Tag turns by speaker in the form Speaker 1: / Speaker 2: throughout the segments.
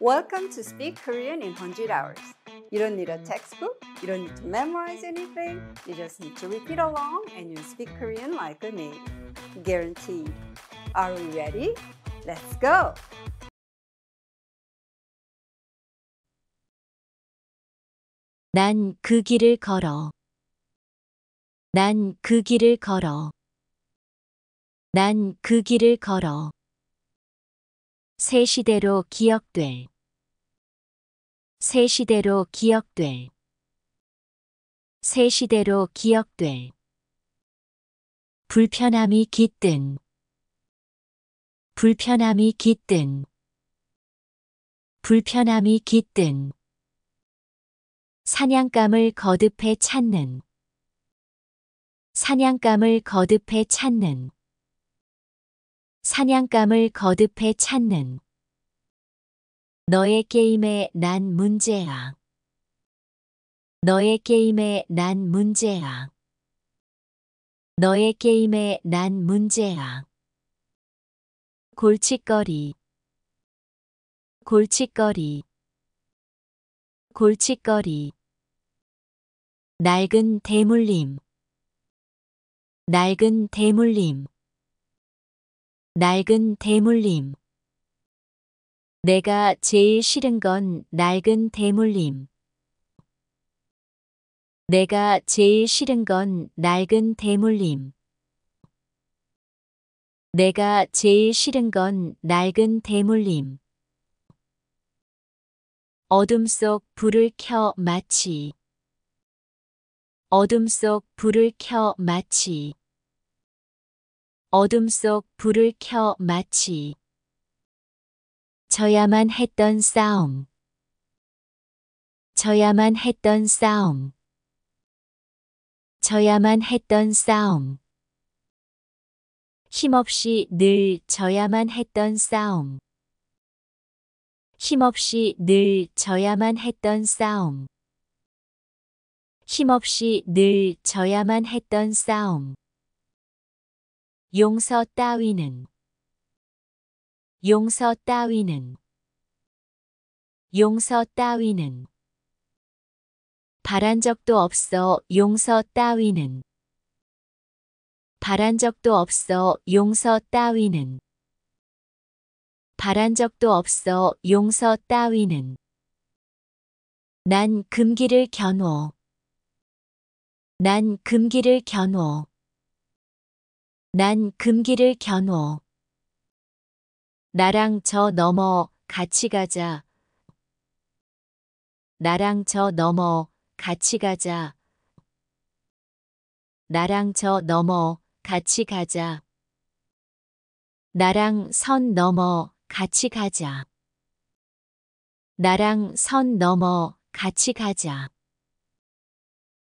Speaker 1: Welcome to Speak Korean in 100 Hours. You don't need a textbook, you don't need to memorize anything, you just need to repeat along and you speak Korean like a native. Guaranteed. Are we ready? Let's go! 난 그 길을 걸어. 난 그 길을 걸어. 난 그 길을 걸어. 새 시대로 기억될 새 시대로 기억될 새 시대로 기억될 불편함이 깃든 불편함이 깃든 불편함이 깃든 사냥감을 거듭해 찾는 사냥감을 거듭해 찾는 사냥감을 거듭해 찾는 너의 게임에 난 문제야. 너의 게임에 난 문제야. 너의 게임에 난 문제야. 골칫거리 골칫거리 골칫거리 낡은 대물림 낡은 대물림 낡은 대물림 내가 제일 싫은 건 낡은 대물림 내가 제일 싫은 건 낡은 대물림 내가 제일 싫은 건 낡은 대물림 어둠 속 불을 켜 마치 어둠 속 불을 켜 마치 어둠 속 불을 켜 마치 저야만 했던 싸움 저야만 했던 싸움 저야만 했던 싸움 힘없이 늘 저야만 했던 싸움 힘없이 늘 저야만 했던 싸움 힘없이 늘 저야만 했던 싸움 용서 따위는 용서 따위는 용서 따위는 바란 적도 없어 용서 따위는 바란 적도 없어 용서 따위는 바란 적도 없어 용서 따위는 난 금기를 견호 난 금기를 견호 난 금기를 겨누어. 나랑 저 넘어 같이 가자. 나랑 저 넘어 같이 가자. 나랑 저 넘어 같이 가자. 나랑 선 넘어 같이 가자. 나랑 선 넘어 같이 가자.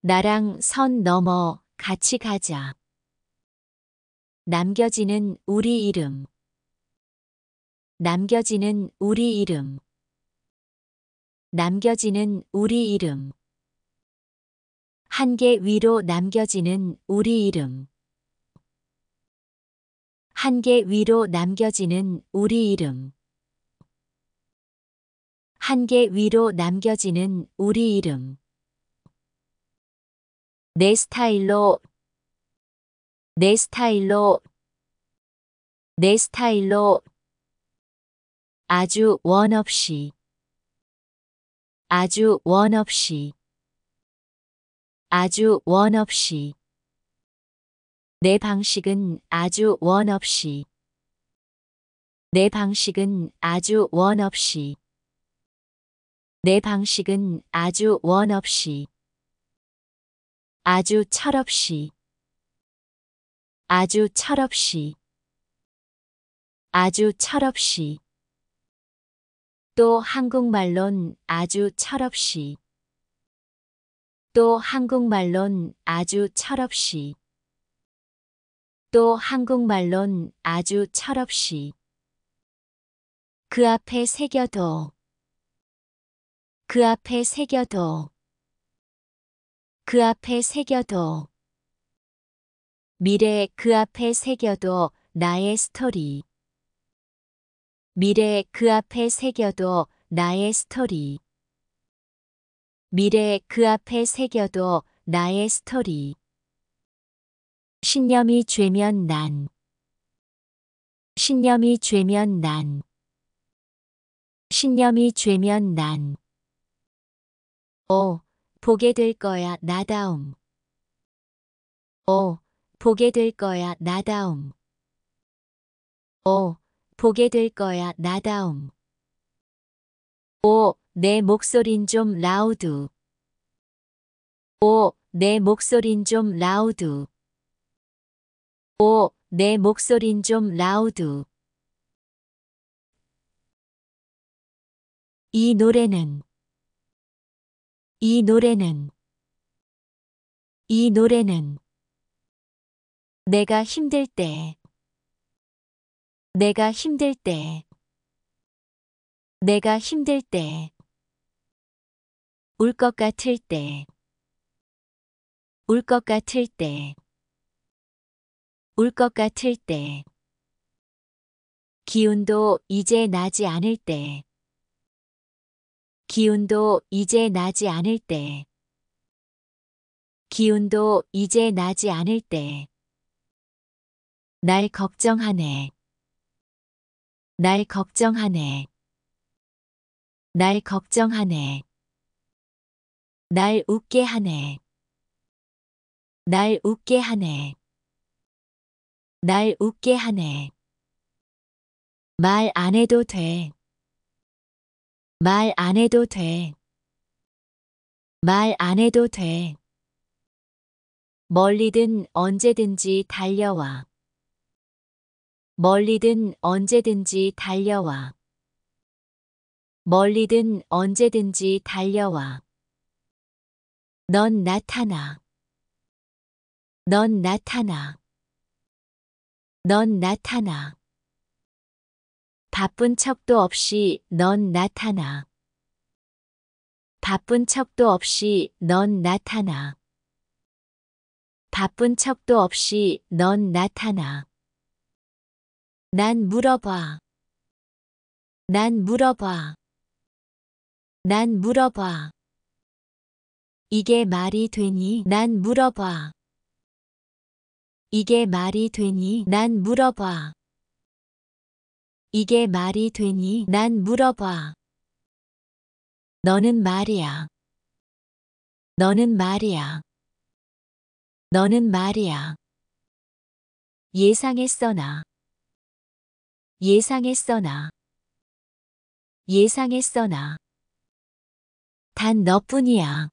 Speaker 1: 나랑 선 넘어 같이 가자. 남겨지는 우리 이름 남겨지는 우리 이름 남겨지는 우리 이름 한계 위로 남겨지는 우리 이름 한계 위로 남겨지는 우리 이름 한계 위로 남겨지는 우리 이름 내 스타일로 내 스타일로 내 스타일로 아주 원 없이 아주 원 없이 아주 원 없이 내 방식은 아주 원 없이 내 방식은 아주 원 없이 내 방식은 아주 원 없이 아주 철없이 아주 철없이 아주 철없이 또 한국말론 아주 철없이 또 한국말론 아주 철없이 또 한국말론 아주 철없이 그 앞에 새겨둬 그 앞에 새겨둬 그 앞에 새겨둬 미래 그 앞에 새겨둬 나의 스토리. 미래 그 앞에 새겨둬 나의 스토리. 미래 그 앞에 새겨둬 나의 스토리. 신념이 죄면 난. 신념이 죄면 난. 신념이 죄면 난. 오, 어, 보게 될 거야, 나다움. 오, 어, 보게 될 거야 나다움. 오, 어, 보게 될 거야 나다움. 오, 내 목소린 좀 라우드. 오, 내 목소린 좀 라우드. 오, 내 목소린 좀 라우드. 이 노래는 이 노래는 이 노래는 내가 힘들 때 내가 힘들 때 내가 힘들 때 울 것 같을 때울 것 같을 때울 것 같을 때 기운도 이제 나지 않을 때 기운도 이제 나지 않을 때 기운도 이제 나지 않을 때날 걱정하네. 날 걱정하네. 날 걱정하네. 날 웃게 하네. 날 웃게 하네. 날 웃게 하네. 말 안 해도 돼. 말 안 해도 돼. 말 안 해도 돼. 멀리든 언제든지 달려와. 멀리든 언제든지 달려와. 멀리든 언제든지 달려와. 넌 나타나. 넌 나타나. 넌 나타나. 바쁜 척도 없이 넌 나타나. 바쁜 척도 없이 넌 나타나. 바쁜 척도 없이 넌 나타나. 난 물어봐. 난 물어봐. 난 물어봐. 이게 말이 되니? 난 물어봐. 이게 말이 되니? 난 물어봐. 이게 말이 되니? 난 물어봐. 너는 말이야. 너는 말이야. 너는 말이야. 예상했어 나. 예상했어나. 예상했어나. 단 너뿐이야.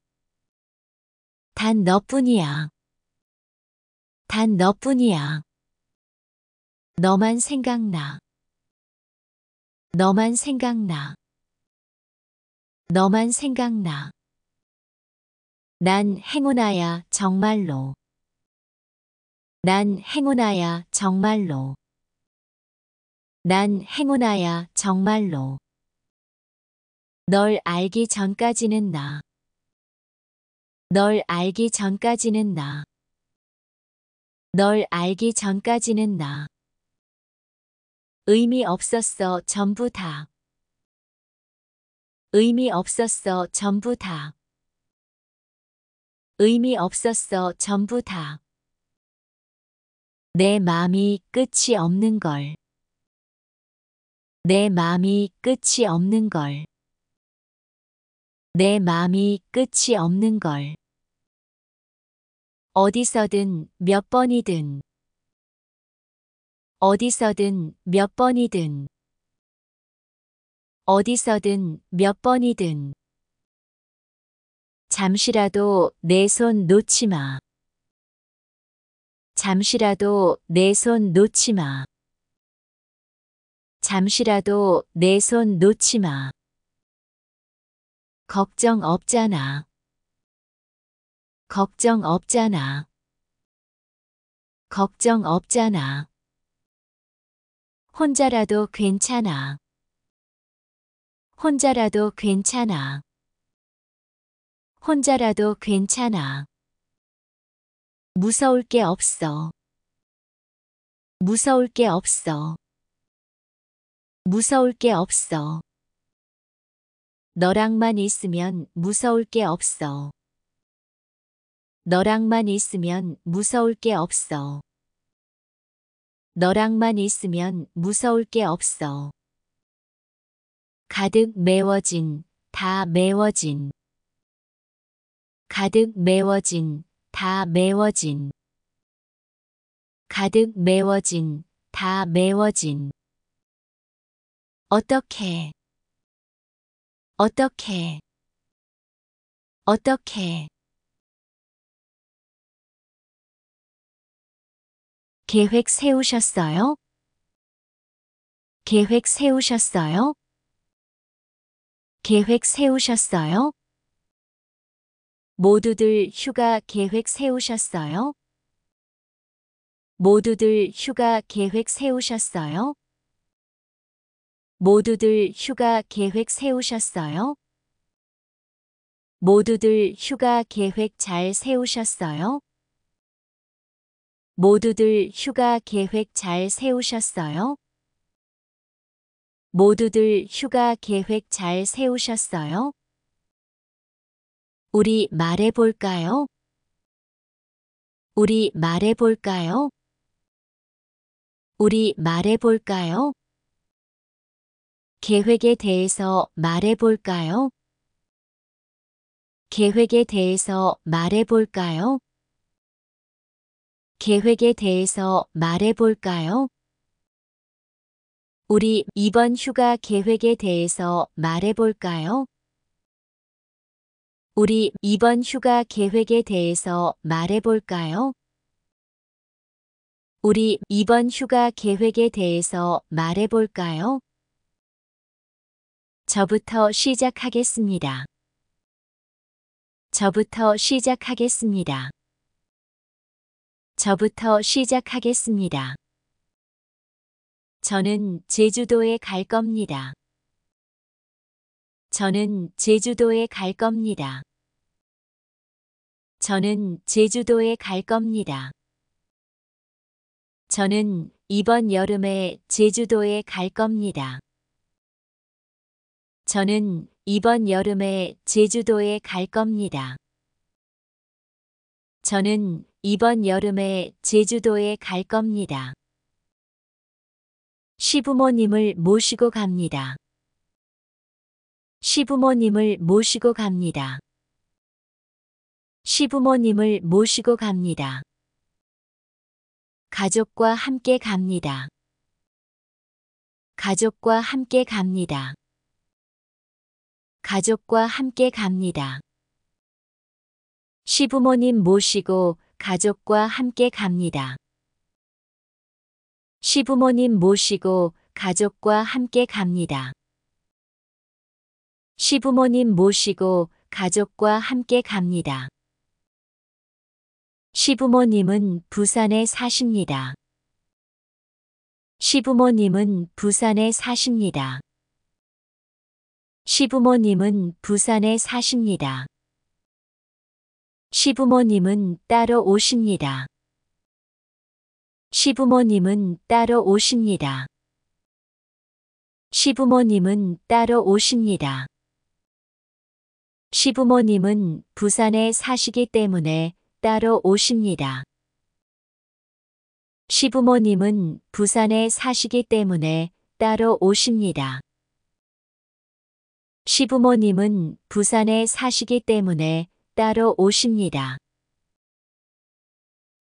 Speaker 1: 단 너뿐이야. 단 너뿐이야. 너만 생각나. 너만 생각나. 너만 생각나. 난 행운아야 정말로. 난 행운아야 정말로. 난 행운아야 정말로. 널 알기 전까지는 나. 널 알기 전까지는 나. 널 알기 전까지는 나. 의미 없었어 전부 다. 의미 없었어 전부 다. 의미 없었어 전부 다. 내 마음이 끝이 없는 걸. 내 마음이 끝이 없는 걸. 내 마음이 끝이 없는 걸. 어디서든 몇 번이든 어디서든 몇 번이든 어디서든 몇 번이든 잠시라도 내 손 놓지 마. 잠시라도 내 손 놓지 마. 잠시라도 내 손 놓지 마. 걱정 없잖아. 걱정 없잖아. 걱정 없잖아. 혼자라도 괜찮아. 혼자라도 괜찮아. 혼자라도 괜찮아. 무서울 게 없어. 무서울 게 없어. 무서울 게 없어. 너랑만 있으면 무서울 게 없어. 너랑만 있으면 무서울 게 없어. 너랑만 있으면 무서울 게 없어. 가득 메워진, 다 메워진. 가득 메워진, 다 메워진. 가득 메워진, 다 메워진. 어떻게 어떻게 어떻게 계획 세우셨어요? 계획 세우셨어요? 계획 세우셨어요? 모두들 휴가 계획 세우셨어요? 모두들 휴가 계획 세우셨어요? 모두들 휴가 계획 세우셨어요? 모두들 휴가 계획 잘 세우셨어요? 모두들 휴가 계획 잘 세우셨어요? 모두들 휴가 계획 잘 세우셨어요? 우리 말해볼까요? 우리 말해볼까요? 우리 말해볼까요? 계획에 대해서 말해볼까요? 계획에 대해서 말해볼까요? 계획에 대해서 말해볼까요? 우리 이번 휴가 계획에 대해서 말해볼까요? 우리 이번 휴가 계획에 대해서 말해볼까요? 우리 이번 휴가 계획에 대해서 말해볼까요? 저부터 시작하겠습니다. 저부터 시작하겠습니다. 저부터 시작하겠습니다. 저는 제주도에 갈 겁니다. 저는 제주도에 갈 겁니다. 저는 제주도에 갈 겁니다. 저는 이번 여름에 제주도에 갈 겁니다. 저는 이번 여름에 제주도에 갈 겁니다. 저는 이번 여름에 제주도에 갈 겁니다. 시부모님을 모시고 갑니다. 시부모님을 모시고 갑니다. 시부모님을 모시고 갑니다. 가족과 함께 갑니다. 가족과 함께 갑니다. 가족과 함께 갑니다. 시부모님 모시고 가족과 함께 갑니다. 시부모님 모시고 가족과 함께 갑니다. 시부모님 모시고 가족과 함께 갑니다. 시부모님은 부산에 사십니다. 시부모님은 부산에 사십니다. 시부모님은 부산에 사십니다. 시부모님은 따로 오십니다. 시부모님은 따로 오십니다. 시부모님은 따로 오십니다. 시부모님은 부산에 사시기 때문에 따로 오십니다. 시부모님은 부산에 사시기 때문에 따로 오십니다. 시부모님은 부산에 사시기 때문에 따로 오십니다.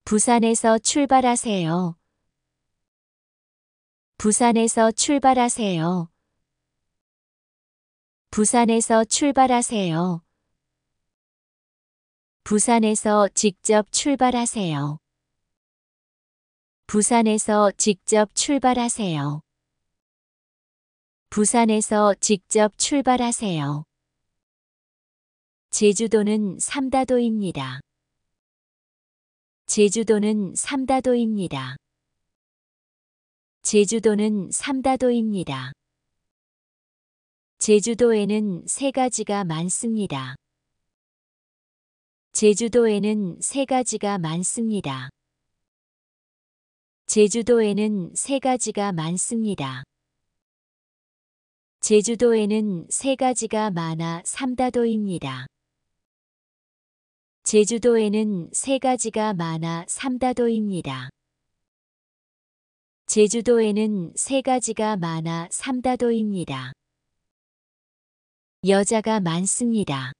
Speaker 1: 부산에서 출발하세요. 부산에서 출발하세요. 부산에서 출발하세요. 부산에서 직접 출발하세요. 부산에서 직접 출발하세요. 부산에서 직접 출발하세요. 제주도는 삼다도입니다. 제주도는 삼다도입니다. 제주도는 삼다도입니다. 제주도에는 세 가지가 많습니다. 제주도에는 세 가지가 많습니다. 제주도에는 세 가지가 많습니다. 제주도에는 세 가지가 많아 삼다도입니다. 제주도에는 세 가지가 많아 삼다도입니다. 제주도에는 세 가지가 많아 삼다도입니다. 여자가 많습니다.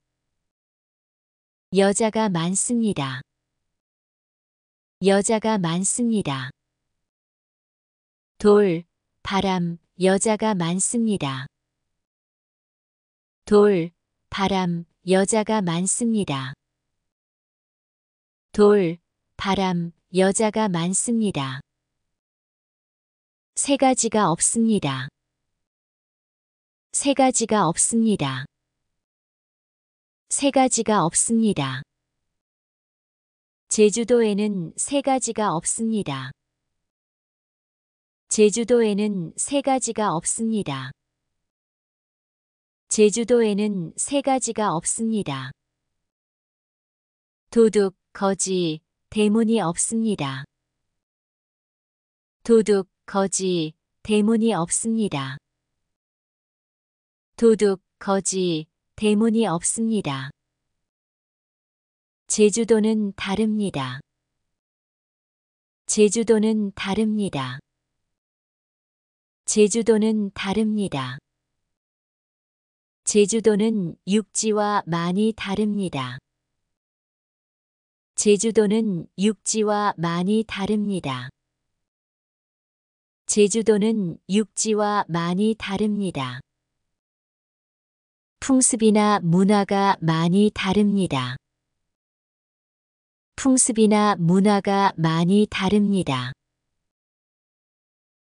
Speaker 1: 여자가 많습니다. 여자가 많습니다. 돌, 바람, 여자가 많습니다. 돌, 바람, 여자가 많습니다. 돌, 바람, 여자가 많습니다. 세 가지가 없습니다. 세 가지가 없습니다. 세 가지가 없습니다. 제주도에는 세 가지가 없습니다. 제주도에는 세 가지가 없습니다. 제주도에는 세 가지가 없습니다. 도둑, 거지, 대문이 없습니다. 도둑, 거지, 대문이 없습니다. 도둑, 거지, 대문이 없습니다. 제주도는 다릅니다. 제주도는 다릅니다. 제주도는 다릅니다. 제주도는 육지와 많이 다릅니다. 제주도는 육지와 많이 다릅니다. 제주도는 육지와 많이 다릅니다. 풍습이나 문화가 많이 다릅니다. 풍습이나 문화가 많이 다릅니다.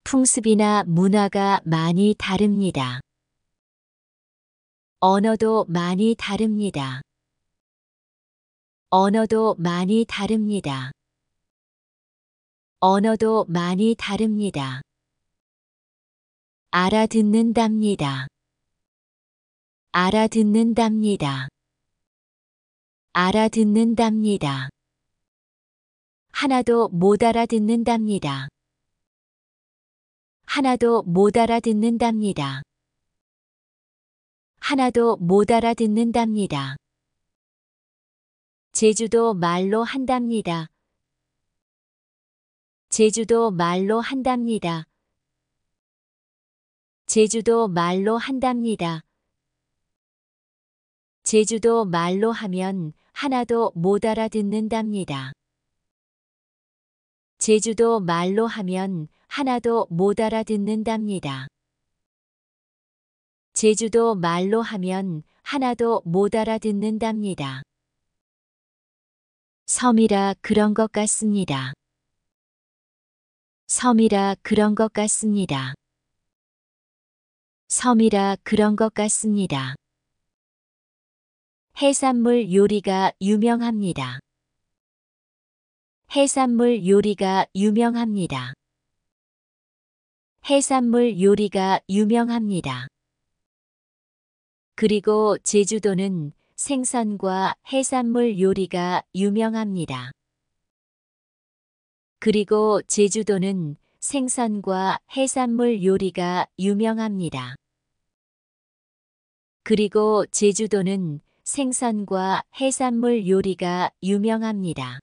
Speaker 1: 풍습이나 문화가 많이 다릅니다. 언어도 많이 다릅니다. 언어도 많이 다릅니다. 언어도 많이 다릅니다. 알아듣는답니다. 알아듣는답니다. 알아듣는답니다. 하나도 못 알아듣는답니다. 하나도 못 알아듣는답니다. 하나도 못 알아듣는답니다. 제주도 말로 한답니다. 제주도 말로 한답니다. 제주도 말로 한답니다. 제주도 말로 하면 하나도 못 알아듣는답니다. 제주도 말로 하면 하나도 못 알아듣는답니다. 제주도 말로 하면 하나도 못 알아듣는답니다. 섬이라 그런 것 같습니다. 섬이라 그런 것 같습니다. 섬이라 그런 것 같습니다. 해산물 요리가 유명합니다. 해산물 요리가 유명합니다. 해산물 요리가 유명합니다. 그리고 제주도는 생선과 해산물 요리가 유명합니다. 그리고 제주도는 생선과 해산물 요리가 유명합니다. 그리고 제주도는 생선과 해산물 요리가 유명합니다.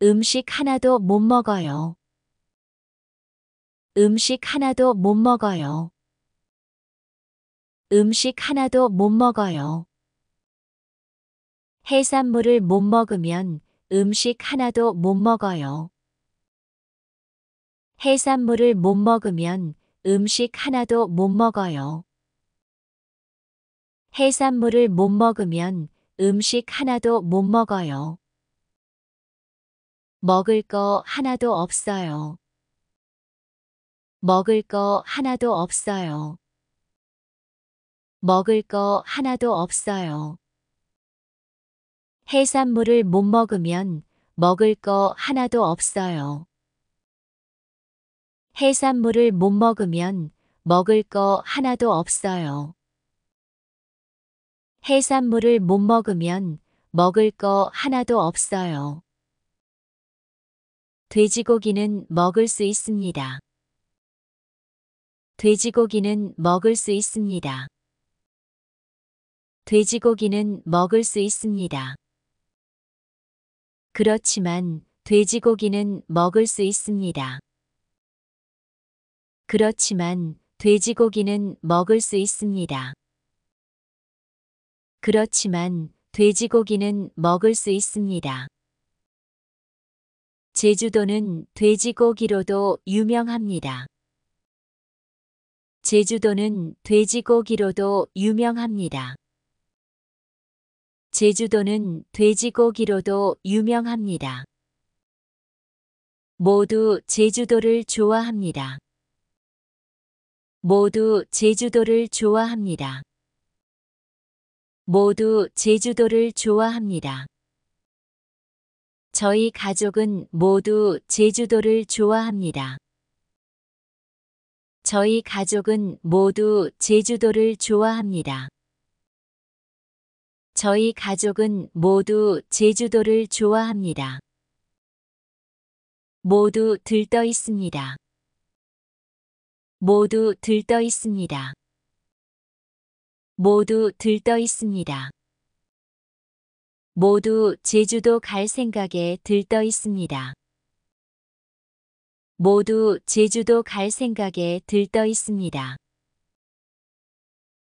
Speaker 1: 음식 하나도 못 먹어요. 음식 하나도 못 먹어요. 음식 하나도 못 먹어요. 해산물을 못 먹으면 음식 하나도 못 먹어요. 해산물을 못 먹으면 음식 하나도 못 먹어요. 해산물을 못 먹으면 음식 하나도 못 먹어요. 먹을 거 하나도 없어요. 먹을 거 하나도 없어요. 먹을 거 하나도 없어요. 해산물을 못 먹으면 먹을 거 하나도 없어요. 해산물을 못 먹으면 먹을 거 하나도 없어요. 해산물을 못 먹으면 먹을 거 하나도 없어요. 돼지고기는 먹을 수 있습니다. 돼지고기는 먹을 수 있습니다. 돼지고기는 먹을 수 있습니다. 그렇지만 돼지고기는 먹을 수 있습니다. 그렇지만 돼지고기는 먹을 수 있습니다. 그렇지만 돼지고기는 먹을 수 있습니다. 제주도는 돼지고기로도 유명합니다. 제주도는 돼지고기로도 유명합니다. 제주도는 돼지고기로도 유명합니다. 모두 제주도를 좋아합니다. 모두 제주도를 좋아합니다. 모두 제주도를 좋아합니다. 저희 가족은 모두 제주도를 좋아합니다. 저희 가족은 모두 제주도를 좋아합니다. 저희 가족은 모두 제주도를 좋아합니다. 모두 들떠 있습니다. 모두 들떠 있습니다. 모두 들떠 있습니다. 모두 제주도 갈 생각에 들떠 있습니다. 모두 제주도 갈 생각에 들떠 있습니다.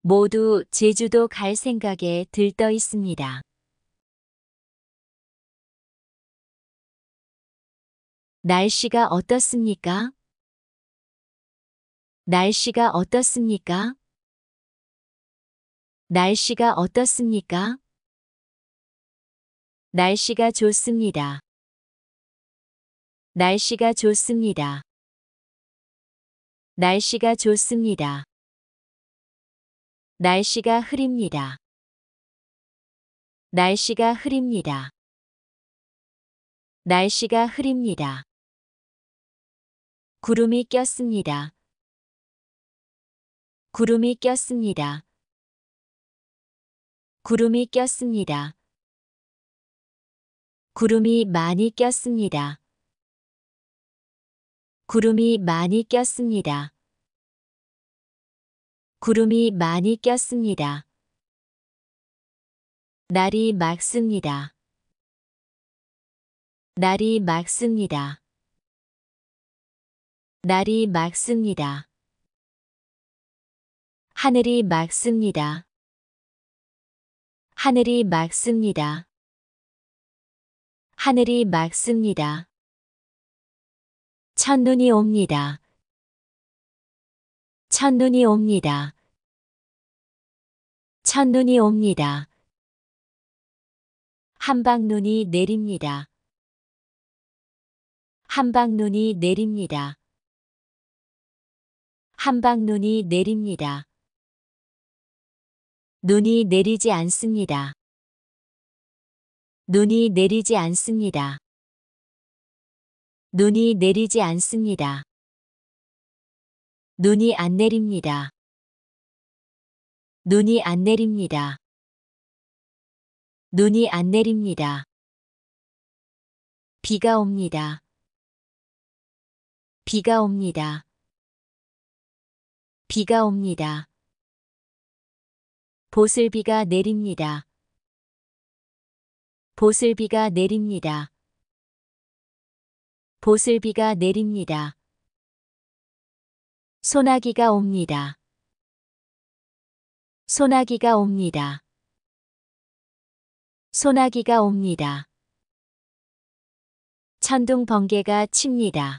Speaker 1: 모두 제주도 갈 생각에 들떠 있습니다. 날씨가 어떻습니까? 날씨가 어떻습니까? 날씨가 어떻습니까? 날씨가 좋습니다. 날씨가 좋습니다. 날씨가 좋습니다. 날씨가 흐립니다. 날씨가 흐립니다. 날씨가 흐립니다. 구름이 꼈습니다. 구름이 꼈습니다. 구름이 꼈습니다. 구름이 많이 꼈습니다. 구름이 많이 꼈습니다. 구름이 많이 꼈습니다. 날이 맑습니다. 날이 맑습니다. 날이 맑습니다. 하늘이 맑습니다. 하늘이 맑습니다. 하늘이 맑습니다. 첫눈이 옵니다. 첫눈이 옵니다. 첫눈이 옵니다. 한방눈이 내립니다. 한방눈이 내립니다. 한방눈이 내립니다. 눈이 내리지 않습니다. 눈이 내리지 않습니다. 눈이 내리지 않습니다. 눈이 안 내립니다. 눈이 안 내립니다. 눈이 안 내립니다. 비가 옵니다. 비가 옵니다. 비가 옵니다. 보슬비가 내립니다. 보슬비가 내립니다. 보슬비가 내립니다. 소나기가 옵니다. 소나기가 옵니다. 소나기가 옵니다. 천둥 번개가 칩니다.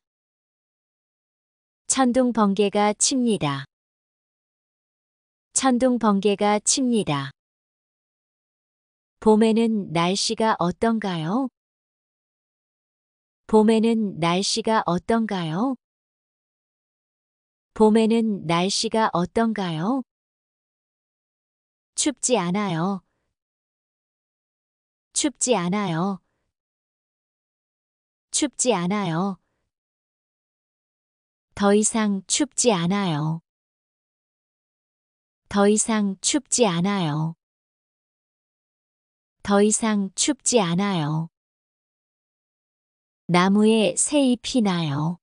Speaker 1: 천둥 번개가 칩니다. 천둥 번개가 칩니다. 봄에는 날씨가 어떤가요? 봄에는 날씨가 어떤가요? 봄에는 날씨가 어떤가요? 춥지 않아요. 춥지 않아요. 춥지 않아요. 더 이상 춥지 않아요. 더 이상 춥지 않아요. 더 이상 춥지 않아요. 나무에 새 잎이 나요.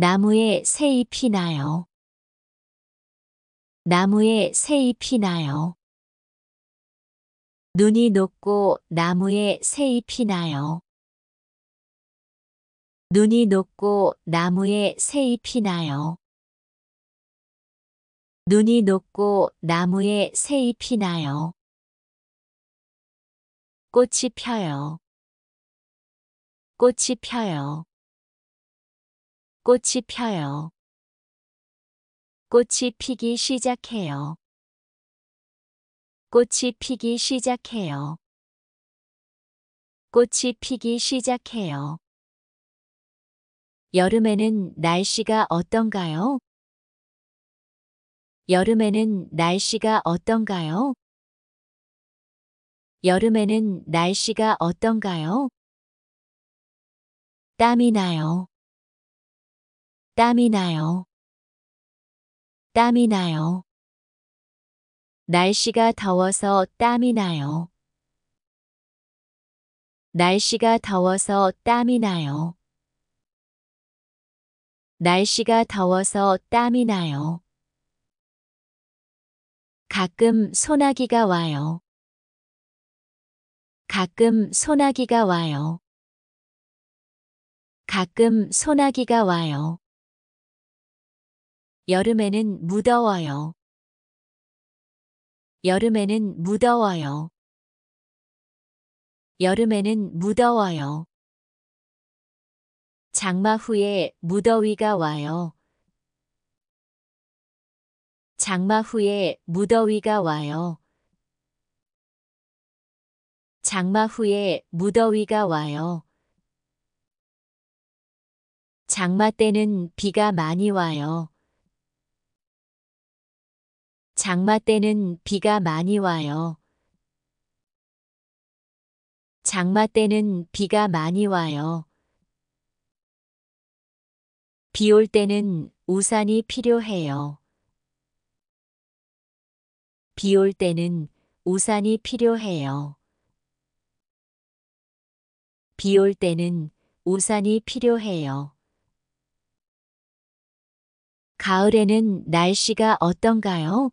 Speaker 1: 나무에 새 잎이 나요. 나무에 새 잎이 나요. 눈이 녹고 나무에 새 잎이 나요. 눈이 녹고 나무에 새 잎이 나요. 눈이 녹고 나무에 새 잎이 나요. 꽃이 펴요. 꽃이 펴요. 꽃이 펴요. 꽃이 피기 시작해요. 꽃이 피기 시작해요. 꽃이 피기 시작해요. 여름에는 날씨가 어떤가요? 여름에는 날씨가 어떤가요? 여름에는 날씨가 어떤가요? 땀이 나요. 땀이 나요. 땀이 나요. 날씨가 더워서 땀이 나요. 날씨가 더워서 땀이 나요. 날씨가 더워서 땀이 나요. 가끔 소나기가 와요. 가끔 소나기가 와요. 가끔 소나기가 와요. 여름에는 무더워요. 여름에는 무더워요. 여름에는 무더워요. 장마 후에 무더위가 와요. 장마 후에 무더위가 와요. 장마 후에 무더위가 와요. 장마 때는 비가 많이 와요. 장마 때는 비가 많이 와요. 장마 때는 비가 많이 와요. 비 올 때는 우산이 필요해요. 비 올 때는 우산이 필요해요. 비 올 때는 우산이 필요해요. 가을에는 날씨가 어떤가요?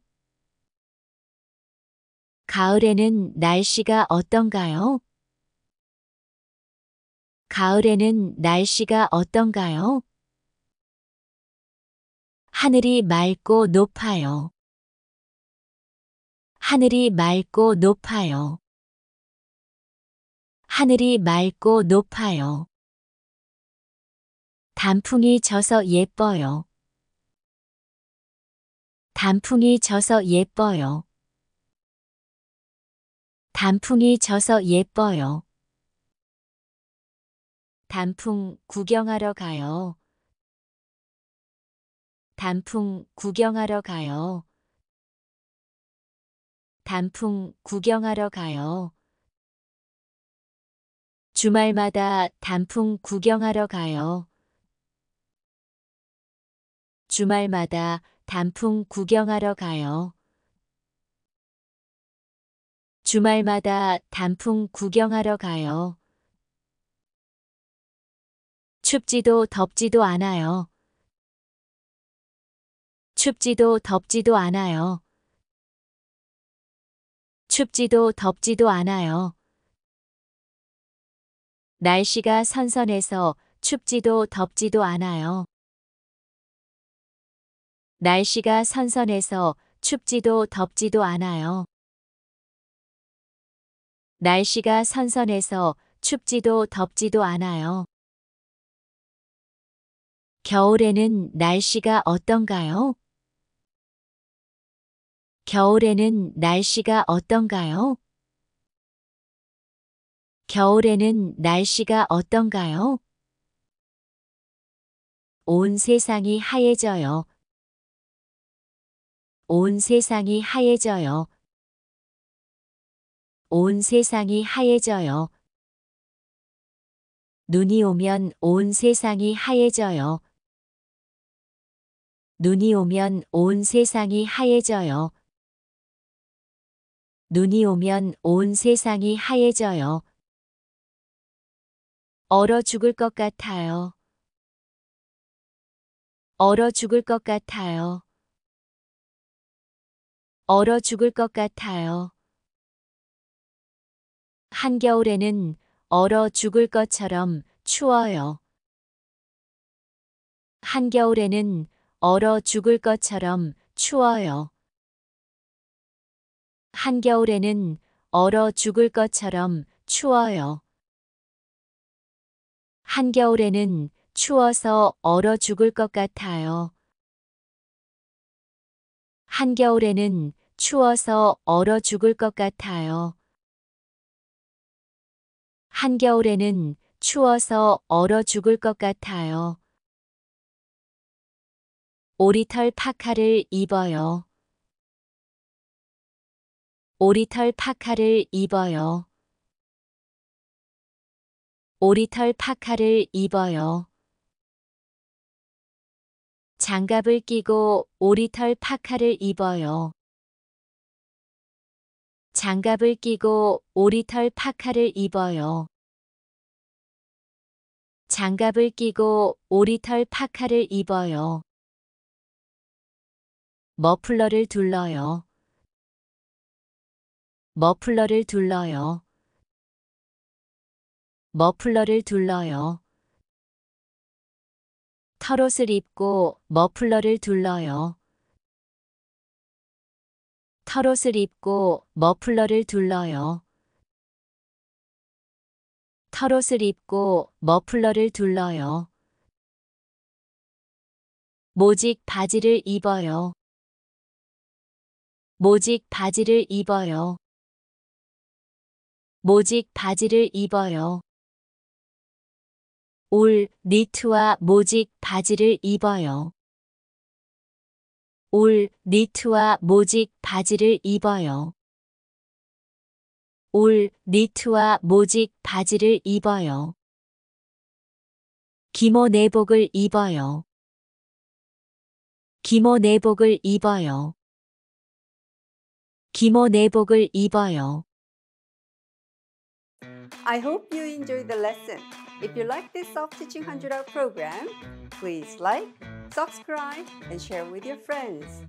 Speaker 1: 가을에는 날씨가 어떤가요? 가을에는 날씨가 어떤가요? 하늘이 맑고 높아요. 하늘이 맑고 높아요. 하늘이 맑고 높아요. 단풍이 져서 예뻐요. 단풍이 져서 예뻐요. 단풍이 져서 예뻐요. 단풍 구경하러 가요. 단풍 구경하러 가요. 단풍 구경하러 가요. 주말마다 단풍 구경하러 가요. 주말마다 단풍 구경하러 가요. 주말마다 단풍 구경하러 가요. 춥지도 덥지도 않아요. 춥지도 덥지도 않아요. 춥지도 덥지도 않아요. 날씨가 선선해서 춥지도 덥지도 않아요. 날씨가 선선해서 춥지도 덥지도 않아요. 날씨가 선선해서 춥지도 덥지도 않아요. 겨울에는 날씨가 어떤가요? 겨울에는 날씨가 어떤가요? 겨울에는 날씨가 어떤가요? 온 세상이 하얘져요. 온 세상이 하얘져요. 온 세상이 하얘져요. 눈이 오면 온 세상이 하얘져요. 눈이 오면 온 세상이 하얘져요. 눈이 오면 온 세상이 하얘져요. 얼어 죽을 것 같아요. 얼어 죽을 것 같아요. 얼어 죽을 것 같아요. 한겨울에는 얼어 죽을 것처럼 추워요. 한겨울에는 얼어 죽을 것처럼 추워요. 한겨울에는 얼어 죽을 것처럼 추워요. 한겨울에는 추워서 얼어 죽을 것 같아요. 한겨울에는 추워서 얼어 죽을 것 같아요. 한겨울에는 추워서 얼어 죽을 것 같아요. 오리털 파카를 입어요. 오리털 파카를 입어요. 오리털 파카를 입어요. 장갑을 끼고 오리털 파카를 입어요. 장갑을 끼고 오리털 파카를 입어요. 장갑을 끼고 오리털 파카를 입어요. 머플러를 둘러요. 머플러를 둘러요. 머플러를 둘러요. 털옷을 입고 머플러를 둘러요. 털옷을 입고 머플러를 둘러요. 털옷을 입고 머플러를 둘러요. 모직 바지를 입어요. 모직 바지를 입어요. 모직 바지를 입어요. 올 니트와 모직 바지를 입어요. 올 니트와 모직 바지를 입어요. 올 니트와 모직 바지를 입어요. 기모 내복을 입어요. 기모 내복을 입어요. 기모 내복을 입어요. I hope you enjoyed the lesson. If you like this Self-Teaching 100 Hour program, please like, subscribe, and share with your friends.